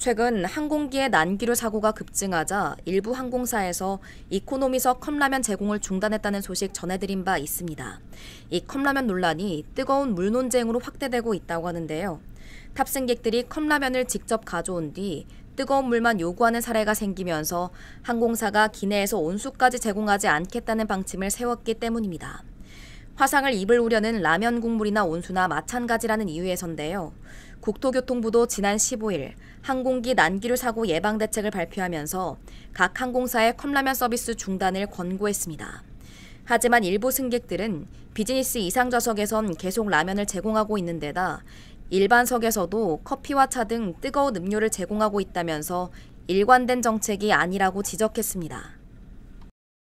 최근 항공기의 난기류 사고가 급증하자 일부 항공사에서 이코노미석 컵라면 제공을 중단했다는 소식 전해드린 바 있습니다. 이 컵라면 논란이 뜨거운 물 논쟁으로 확대되고 있다고 하는데요. 탑승객들이 컵라면을 직접 가져온 뒤 뜨거운 물만 요구하는 사례가 생기면서 항공사가 기내에서 온수까지 제공하지 않겠다는 방침을 세웠기 때문입니다. 화상을 입을 우려는 라면 국물이나 온수나 마찬가지라는 이유에선데요. 국토교통부도 지난 15일 항공기 난기류 사고 예방 대책을 발표하면서 각 항공사의 컵라면 서비스 중단을 권고했습니다. 하지만 일부 승객들은 비즈니스 이상 좌석에선 계속 라면을 제공하고 있는 데다 일반석에서도 커피와 차 등 뜨거운 음료를 제공하고 있다면서 일관된 정책이 아니라고 지적했습니다.